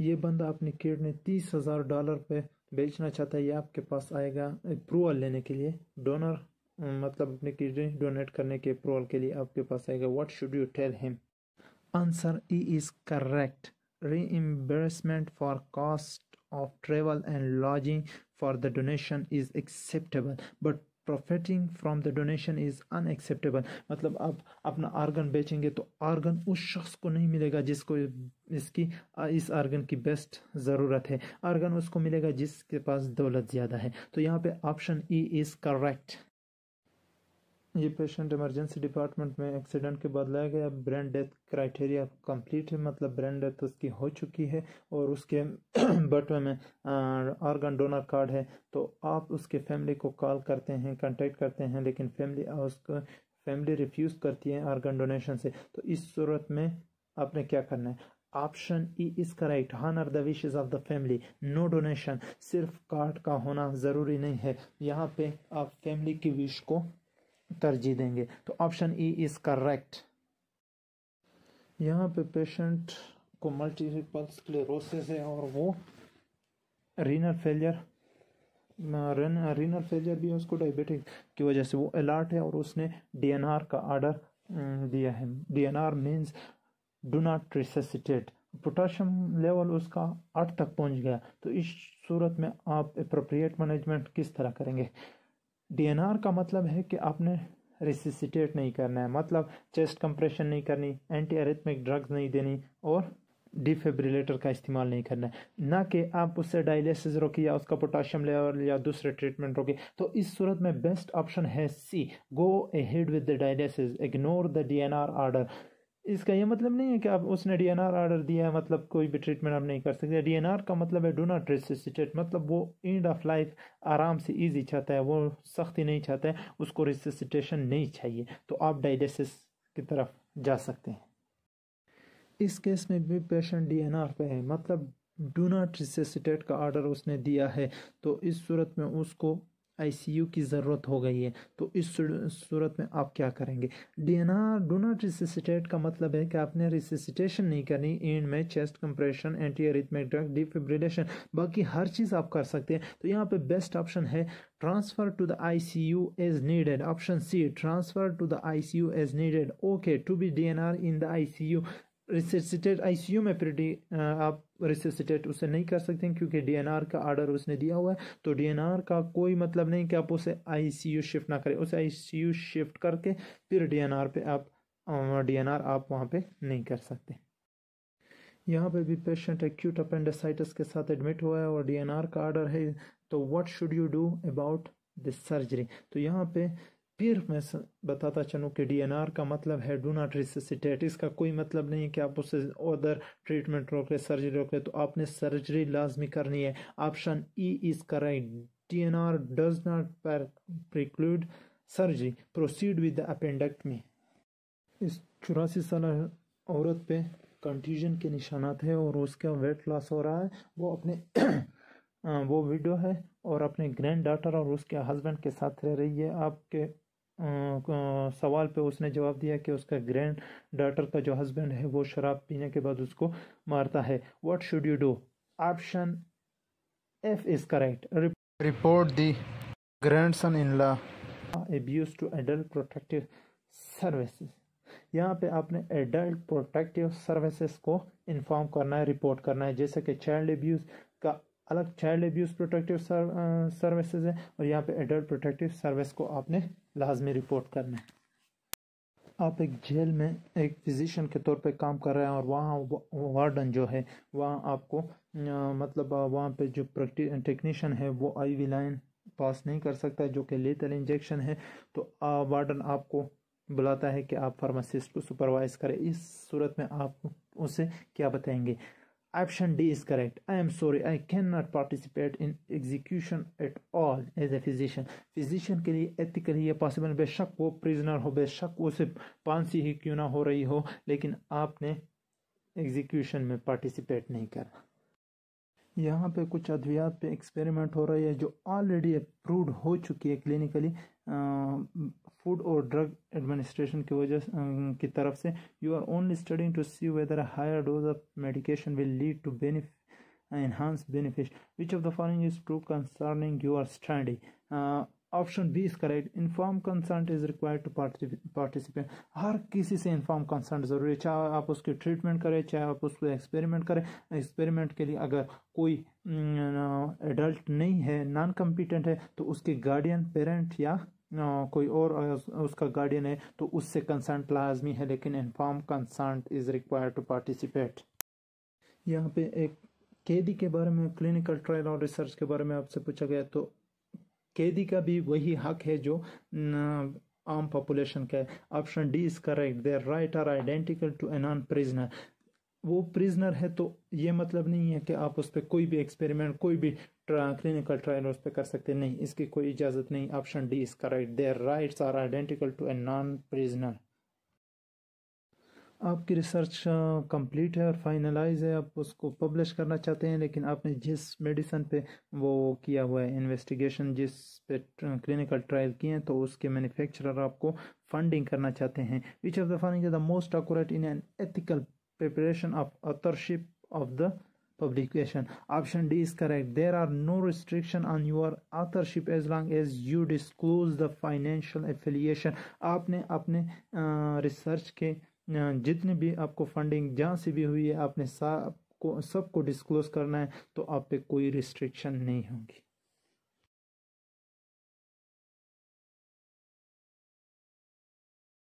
ये बंदा अपनी किडनी तीस हज़ार डॉलर पे बेचना चाहता है ये आपके पास आएगा अप्रूवल लेने के लिए डोनर मतलब अपनी किडनी डोनेट करने के अप्रूवल के लिए आपके पास आएगा what should you tell him answer E is correct री for cost of travel and lodging for the donation is acceptable but profiting from the donation is unacceptable मतलब आप अपना आर्गन बेचेंगे तो आर्गन उस शख्स को नहीं मिलेगा जिसको इसकी इस आर्गन की बेस्ट ज़रूरत है आर्गन उसको मिलेगा जिसके पास दौलत ज़्यादा है तो यहाँ पे ऑप्शन ई इज़ करेक्ट ये पेशेंट इमरजेंसी डिपार्टमेंट में एक्सीडेंट के बाद लाया गया ब्रेन डेथ क्राइटेरिया कंप्लीट है मतलब ब्रेन डेथ उसकी हो चुकी है और उसके बटवे में ऑर्गन डोनर कार्ड है तो आप उसके फैमिली को कॉल करते हैं कांटेक्ट करते हैं लेकिन फैमिली उसको फैमिली रिफ्यूज़ करती है ऑर्गन डोनेशन से तो इस सूरत में आपने क्या करना है option E is correct are the wishes of the family no donation सिर्फ कार्ड का होना ज़रूरी नहीं है यहाँ पे आप फैमिली की विश को तरजीह देंगे तो ऑप्शन ई इज करेक्ट यहाँ पे पेशेंट को मल्टीपल स्क्लेरोसिस है और वो रीनल फेलियर रीनल फेलियर भी है उसको डायबिटिक की वजह से वो अलर्ट है और उसने डीएनआर का आर्डर दिया है DNR means do not resuscitate potassium level उसका आठ तक पहुंच गया तो इस सूरत में आप अप्रोप्रिएट मैनेजमेंट किस तरह करेंगे डीएनआर का मतलब है कि आपने रिसिसिटेट नहीं करना है मतलब चेस्ट कंप्रेशन नहीं करनी एंटी एरिथमिक ड्रग्स नहीं देनी और डिफेब्रिलेटर का इस्तेमाल नहीं करना है ना कि आप उससे डायलिसिस रोकी या उसका पोटाशियम लेवल या दूसरे ट्रीटमेंट रोकी तो इस सूरत में बेस्ट ऑप्शन है C go ahead with the dialysis ignore the DNR order इसका यह मतलब नहीं है कि आप उसने आर ऑर्डर दिया है मतलब कोई भी ट्रीटमेंट आप नहीं कर सकते आर का मतलब है डो नॉट रिसिस्टेट मतलब वो एंड ऑफ लाइफ आराम से ईजी चाहता है वो सख्ती नहीं चाहता है उसको रिसिस्टेशन नहीं चाहिए तो आप डायलिसिस की तरफ जा सकते हैं इस केस में भी पेशेंट आर पे है मतलब डू नॉट रिसेसिटेट का ऑर्डर उसने दिया है तो इस सूरत में उसको आईसीयू की ज़रूरत हो गई है तो इस सूरत में आप क्या करेंगे डीएनआर डो नॉट रिसिसिटेट का मतलब है कि आपने रिसिसिटेशन नहीं करनी एंड में chest compression anti arrhythmic drug defibrillation बाकी हर चीज़ आप कर सकते हैं तो यहाँ पे बेस्ट ऑप्शन है transfer to the I C U as needed option C transfer to the I C U as needed okay to be D N R in the I C I C U में आप रिसिसिटेट उसे नहीं कर सकते क्योंकि DNR का order उसने दिया हुआ है तो डीएनआर का कोई मतलब नहीं कि आप उसे आईसीयू शिफ्ट ना करें उसे आईसीयू शिफ्ट करके फिर डीएनआर पे आप डीएनआर आप वहाँ पे नहीं कर सकते यहाँ पे भी पेशेंट एक्यूट अपेंडिसाइटिस के साथ एडमिट हुआ है और डीएनआर का आर्डर है तो what should you do about this surgery तो यहाँ पे फिर मैं बताता चलूँ कि डी का मतलब है डू नॉट रिससिटेट इसका कोई मतलब नहीं है कि आप उससे अदर ट्रीटमेंट रोक सर्जरी रोक तो आपने सर्जरी लाजमी करनी है option E is correct D N R does not preclude surgery proceed with the appendectomy में इस चौरासी साल औरत पे कंटीजन के निशानात है और उसका वेट लॉस हो रहा है वो अपने वो वीडियो है और अपने ग्रैंड डाटर और उसके हस्बैंड के साथ रह रही है आपके सवाल पे उसने जवाब दिया कि उसका ग्रैंड डाटर का जो हस्बैंड है वो शराब पीने के बाद उसको मारता है what should you do option F is correct report the son in law abuse to adult protective services यहाँ पे आपने एडल्ट प्रोटेक्टिव सर्विसेज को इन्फॉर्म करना है रिपोर्ट करना है जैसे कि चाइल्ड एब्यूज का अलग चाइल्ड एब्यूज प्रोटेक्टिव सर्विसेज है और यहाँ पे एडल्ट प्रोटेक्टिव सर्विस को आपने लाजमी रिपोर्ट करना है आप एक जेल में एक फिजिशियन के तौर पे काम कर रहे हैं और वहाँ वार्डन जो है वहाँ आपको मतलब वहाँ पे जो टेक्नीशियन है वो आईवी लाइन पास नहीं कर सकता जो कि लेथल इंजेक्शन है तो वार्डन आपको बुलाता है कि आप फार्मासिस्ट को सुपरवाइज करें इस सूरत में आप उसे क्या बताएंगे Option D is correct. I am sorry, I cannot participate in execution at all as a physician. Physician के लिए ethically ये possible बेशक वो prisoner हो बेशक उसे फांसी ही क्यों ना हो रही हो लेकिन आपने एग्जीक्यूशन में पार्टिसिपेट नहीं करना यहाँ पे कुछ अद्वियात पे एक्सपेरिमेंट हो रही है जो ऑलरेडी अप्रूव्ड हो चुकी है क्लिनिकली फूड और ड्रग एडमिनिस्ट्रेशन की वजह की तरफ से you are only studying to see whether higher dose of medication will lead to benefit enhance benefit which of the following is true concerning your study option B is correct inform consent is required to participant हर किसी से inform concern जरूरी है चाहे आप उसकी treatment करें चाहे आप उसको एक्सपेरिमेंट करें एक्सपेरिमेंट के लिए अगर कोई एडल्ट नहीं है नॉन कम्पिटेंट है तो उसके गार्डियन पेरेंट या कोई और उसका गार्डियन है तो उससे कंसर्ट लाजमी है लेकिन inform consent is required to participate यहाँ पे एक कैदी के बारे में क्लिनिकल ट्रायल और रिसर्च के बारे में आपसे पूछा गया तो कैदी का भी वही हक है जो आम पॉपुलेशन का है option D is correct their right are identical to a non prisoner वो प्रिजनर है तो ये मतलब नहीं है कि आप उस पर कोई भी एक्सपेरिमेंट कोई भी क्लिनिकल ट्रायल उस पर कर सकते नहीं इसकी कोई इजाज़त नहीं option D is correct their rights are identical to a non prisoner आपकी रिसर्च कंप्लीट है और फाइनलाइज है आप उसको पब्लिश करना चाहते हैं लेकिन आपने जिस मेडिसन पे वो किया हुआ है इन्वेस्टिगेशन जिस पे क्लिनिकल ट्रायल किए हैं तो उसके मैन्युफैक्चरर आपको फंडिंग करना चाहते हैं which of the funding is the most accurate in an ethical preparation of authorship of the publication option D is correct there are no restriction on your authorship as long as you disclose the financial affiliation आपने अपने research के जितने भी आपको funding जहाँ से भी हुई है आपने सबको सबको डिस्क्लोज करना है तो आप पे कोई रिस्ट्रिक्शन नहीं होगी